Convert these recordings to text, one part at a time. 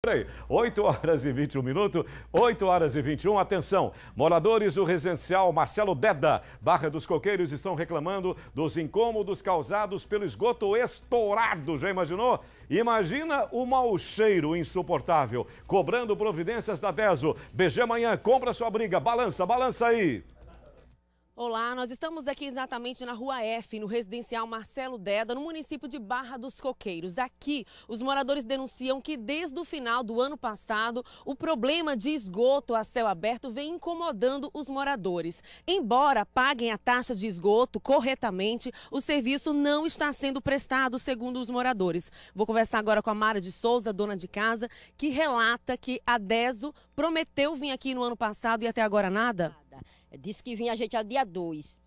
Peraí, 8 horas e 21 minutos, 8 horas e 21, atenção, moradores do residencial Marcelo Deda, Barra dos Coqueiros, estão reclamando dos incômodos causados pelo esgoto estourado, já imaginou? Imagina o mau cheiro insuportável, cobrando providências da DESO, BG amanhã, compra sua briga, balança, balança aí! Olá, nós estamos aqui exatamente na Rua F, no residencial Marcelo Deda, no município de Barra dos Coqueiros. Aqui, os moradores denunciam que desde o final do ano passado, o problema de esgoto a céu aberto vem incomodando os moradores. Embora paguem a taxa de esgoto corretamente, o serviço não está sendo prestado, segundo os moradores. Vou conversar agora com a Mara de Souza, dona de casa, que relata que a DESO prometeu vir aqui no ano passado e até agora nada. É, Disse que vinha a gente a dia 2.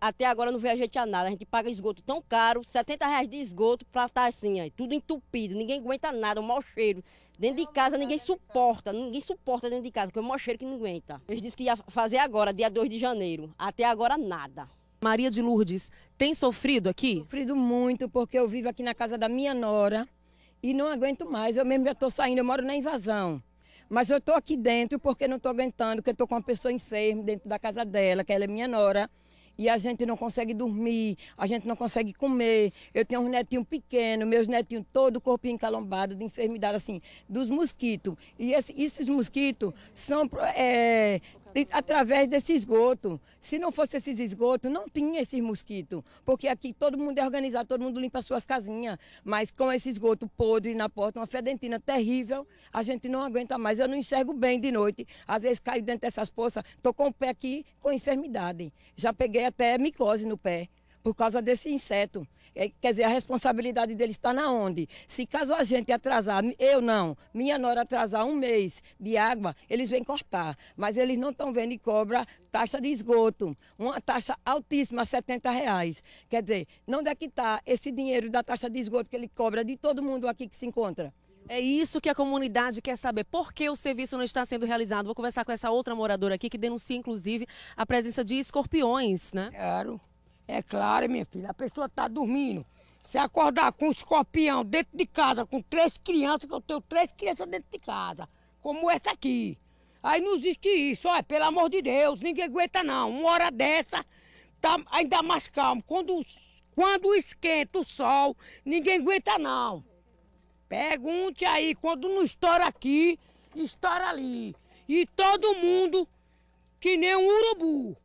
até agora não veio a gente a nada. A gente paga esgoto tão caro, 70 reais de esgoto para estar tá assim, aí, tudo entupido, ninguém aguenta nada, o mau cheiro. Dentro de casa ninguém suporta, ninguém suporta dentro de casa, porque é o mau cheiro que não aguenta. Eles disseram que ia fazer agora, dia 2 de janeiro. Até agora nada. Maria de Lourdes, tem sofrido aqui? Sofrido muito, porque eu vivo aqui na casa da minha nora e não aguento mais. Eu mesmo já estou saindo, eu moro na invasão. Mas eu estou aqui dentro porque não estou aguentando, porque estou com uma pessoa enferma dentro da casa dela, que ela é minha nora. E a gente não consegue dormir, a gente não consegue comer. Eu tenho uns netinhos pequenos, meus netinhos todo o corpo encalombado de enfermidade, assim, dos mosquitos. E esses mosquitos são, é, através desse esgoto. Se não fosse esses esgotos, não tinha esses mosquitos, porque aqui todo mundo é organizado, todo mundo limpa suas casinhas, mas com esse esgoto podre na porta, uma fedentina terrível, a gente não aguenta mais. Eu não enxergo bem de noite, às vezes caio dentro dessas poças, estou com o pé aqui com enfermidade. Já peguei até micose no pé por causa desse inseto. É, quer dizer, a responsabilidade dele está na onde? Se caso a gente atrasar, eu não, minha nora atrasar um mês de água, eles vêm cortar. Mas eles não estão vendo e cobra taxa de esgoto, uma taxa altíssima, 70 reais. Quer dizer, não é que está esse dinheiro da taxa de esgoto que ele cobra de todo mundo aqui que se encontra? É isso que a comunidade quer saber. Por que o serviço não está sendo realizado? Vou conversar com essa outra moradora aqui que denuncia, inclusive, a presença de escorpiões, né? Claro. É claro, minha filha, a pessoa tá dormindo. Se acordar com um escorpião dentro de casa, com três crianças, que eu tenho três crianças dentro de casa, como essa aqui. Aí não existe isso, olha, pelo amor de Deus, ninguém aguenta não. Uma hora dessa, tá ainda mais calmo. Quando, quando esquenta o sol, ninguém aguenta não. Pergunte aí, quando não estoura aqui, estoura ali. E todo mundo que nem um urubu.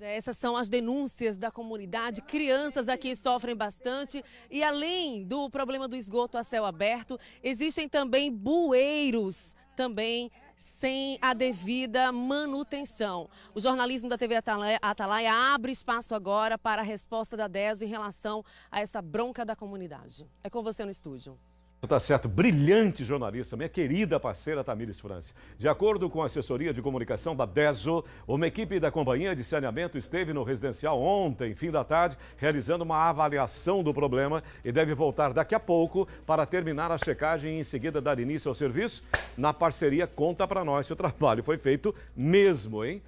É, essas são as denúncias da comunidade. Crianças aqui sofrem bastante. E além do problema do esgoto a céu aberto, existem também bueiros também sem a devida manutenção. O jornalismo da TV Atalaia abre espaço agora para a resposta da DESO em relação a essa bronca da comunidade. É com você no estúdio. Tá certo, brilhante jornalista, minha querida parceira Tamires França. De acordo com a assessoria de comunicação da DESO, uma equipe da Companhia de Saneamento esteve no residencial ontem, fim da tarde, realizando uma avaliação do problema e deve voltar daqui a pouco para terminar a checagem e em seguida dar início ao serviço. Na parceria, conta para nós se o trabalho foi feito mesmo, hein?